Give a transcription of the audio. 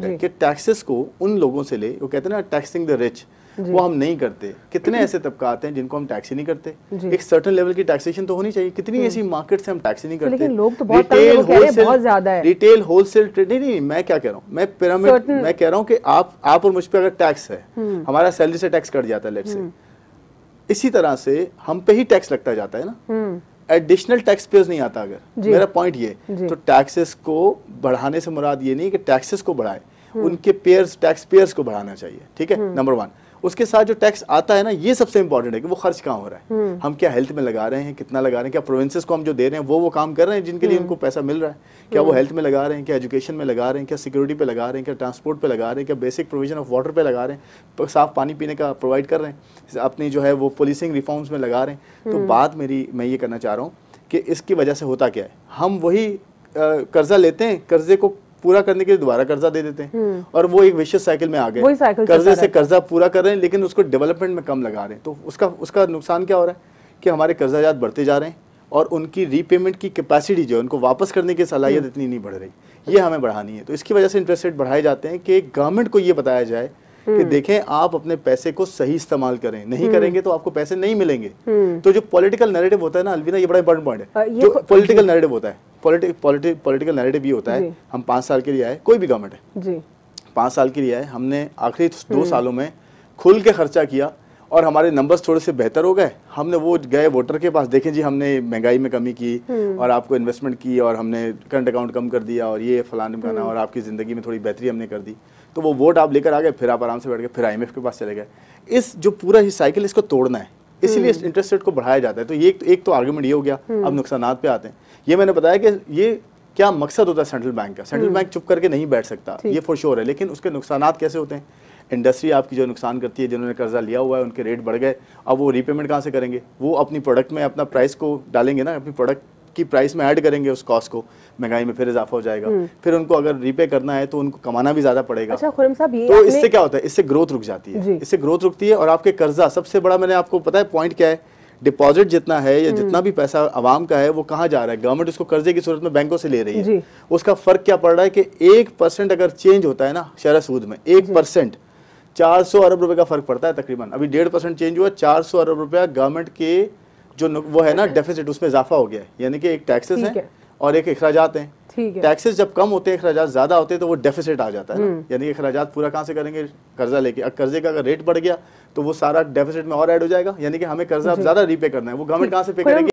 Point है कि taxes को उन लोगों से ले वो कहते हैं ना टैक्सिंग द रिच वो हम नहीं करते कितने ऐसे तबका आते हैं जिनको हम टैक्स ही नहीं करते एक सर्टन लेवल की टैक्सेशन तो होनी चाहिए कितनी हम्म। ऐसी मार्केट से हम टैक्स ही नहीं करते लेकिन लोग तो बहुत retail wholesale retail wholesale trade नहीं नहीं मैं क्या कह रहा हूँ मैं पिरामिड मैं कह रहा हूँ कि आप आप और मुझ पर अगर टैक्स है हम्म। हमारा सैलरी से टैक्स कट जाता है लेट से हम्म। इसी तरह से हम पे ही टैक्स लगता जाता है ना एडिशनल टैक्स पेयर्स नहीं आता अगर मेरा पॉइंट ये तो टैक्सेस को बढ़ाने से मुराद ये नहीं कि टैक्सेस को बढ़ाएं हम्म। उनके पेयर्स टैक्स पेयर्स को बढ़ाना चाहिए ठीक है नंबर हम्म। वन उसके साथ जो टैक्स आता है ना ये सबसे इंपॉर्टेंट है कि वो खर्च कहाँ हो रहा है हम्म। हम क्या हेल्थ में लगा रहे हैं कितना लगा रहे हैं क्या प्रोविंसेस को हम जो दे रहे हैं वो वो काम कर रहे हैं जिनके लिए उनको पैसा मिल रहा है क्या वो हेल्थ में लगा रहे हैं क्या एजुकेशन में लगा रहे हैं क्या सिक्योरिटी पे लगा रहे हैं क्या ट्रांसपोर्ट पर लगा रहे हैं क्या बेसिक प्रोविजन ऑफ वाटर पर लगा रहे हैं साफ पानी पीने का प्रोवाइड कर रहे हैं अपनी जो है वो पुलिसिंग रिफॉर्म्स में लगा रहे हैं तो बात मेरी मैं ये करना चाह रहा हूँ कि इसकी वजह से होता क्या है हम वही कर्जा लेते हैं कर्जे को पूरा करने के लिए दोबारा कर्जा दे देते हैं हम्म। और वो एक विशेष साइकिल में आ गए कर्जे से कर्जा पूरा कर रहे हैं लेकिन उसको डेवलपमेंट में कम लगा रहे हैं तो उसका उसका नुकसान क्या हो रहा है कि हमारे कर्जाजात बढ़ते जा रहे हैं और उनकी रीपेमेंट की कैपेसिटी जो है उनको वापस करने की सलाहियत हम्म। इतनी नहीं बढ़ रही ये हमें बढ़ानी है तो इसकी वजह से इंटरेस्ट रेट बढ़ाए जाते हैं कि गवर्नमेंट को ये बताया जाए कि हम्म। देखें आप अपने पैसे को सही इस्तेमाल करें नहीं करेंगे तो आपको पैसे नहीं मिलेंगे तो जो पॉलिटिकल नैरेटिव होता है ना अलविना ये बड़ा इंपॉर्टेंट पॉइंट है जो पॉलिटिकल नैरेटिव होता है पॉलिटिकल नैरेटिव ये होता है हम पाँच साल के लिए आए कोई भी गवर्नमेंट है पाँच साल के लिए आए हमने आखिरी दो हम्म। सालों में खुल के खर्चा किया और हमारे नंबर्स थोड़े से बेहतर हो गए हमने वो गए वोटर के पास देखें जी हमने महंगाई में कमी की हम्म। और आपको इन्वेस्टमेंट की और हमने करंट अकाउंट कम कर दिया और ये फलाने करना हम्म। और आपकी ज़िंदगी में थोड़ी बेहतरी हमने कर दी तो वो वोट आप लेकर आ गए फिर आप आराम से बैठ गए फिर आई के पास चले गए इस जो पूरा ही साइकिल इसको तोड़ना है इसीलिए इंटरेस्ट रेट को बढ़ाया जाता है तो ये एक तो आर्ग्यूमेंट ये हो गया अब हम्म। नुकसान पे आते हैं ये मैंने बताया कि ये क्या मकसद होता है सेंट्रल बैंक का सेंट्रल हम्म। बैंक चुप करके नहीं बैठ सकता ये फॉर श्योर है लेकिन उसके नुकसान कैसे होते हैं इंडस्ट्री आपकी जो नुकसान करती है जिन्होंने कर्जा लिया हुआ है उनके रेट बढ़ गए अब वो रीपेमेंट कहाँ से करेंगे वो अपनी प्रोडक्ट में अपना प्राइस को डालेंगे ना अपनी प्रोडक्ट की प्राइस में ऐड करेंगे उस कॉस्ट को महंगाई में फिर इजाफा हो जाएगा हम्म। फिर उनको अगर रीपे करना है तो उनको कमाना भी ज्यादा पड़ेगा अच्छा ये तो इससे क्या होता है इससे ग्रोथ रुक जाती है इससे ग्रोथ रुकती है और आपके कर्जा सबसे बड़ा मैंने आपको पता है पॉइंट क्या है डिपॉजिट जितना है या हम्म। जितना भी पैसा आवाम का है वो कहाँ जा रहा है गवर्नमेंट उसको कर्जे की सूरत में बैंकों से ले रही है उसका फर्क क्या पड़ रहा है कि एक परसेंट अगर चेंज होता है ना शरह सूद में एक परसेंट चार सौ अरब रुपए का फर्क पड़ता है तकरीबन अभी डेढ़ परसेंट चेंज हुआ चार सौ अरब रुपया गवर्नमेंट के जो वो है ना डेफिसिट उसमें इजाफा हो गया यानी कि एक टैक्सेस है और एक अखराज हैं टैक्सेस जब कम होते हैं अखराज ज्यादा होते हैं तो वो डेफिसिट आ जाता है हम्म। यानी कि अखराज पूरा कहाँ से करेंगे कर्जा लेके कर्जे का अगर रेट बढ़ गया तो वो सारा डेफिसिट में और ऐड हो जाएगा यानी कि हमें कर्जा ज्यादा रीपे करना है वो गवर्नमेंट कहाँ से पे करेंगे